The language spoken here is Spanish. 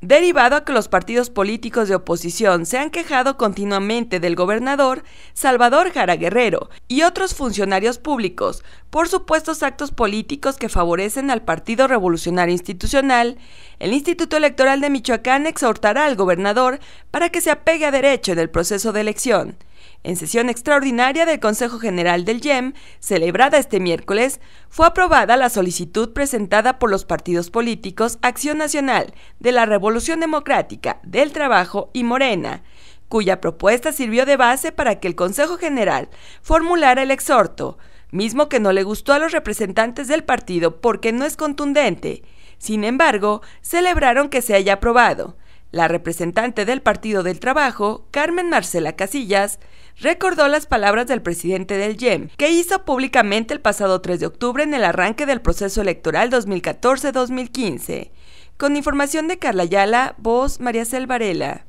Derivado a que los partidos políticos de oposición se han quejado continuamente del gobernador Salvador Jara Guerrero y otros funcionarios públicos por supuestos actos políticos que favorecen al Partido Revolucionario Institucional, el Instituto Electoral de Michoacán exhortará al gobernador para que se apegue a derecho en el proceso de elección. En sesión extraordinaria del Consejo General del YEM, celebrada este miércoles, fue aprobada la solicitud presentada por los partidos políticos Acción Nacional, de la Revolución Democrática, del Trabajo y Morena, cuya propuesta sirvió de base para que el Consejo General formulara el exhorto, mismo que no le gustó a los representantes del partido porque no es contundente. Sin embargo, celebraron que se haya aprobado. La representante del Partido del Trabajo, Carmen Marcela Casillas, recordó las palabras del presidente del YEM, que hizo públicamente el pasado 3 de octubre en el arranque del proceso electoral 2014-2015. Con información de Carla Ayala, voz María Selvarela.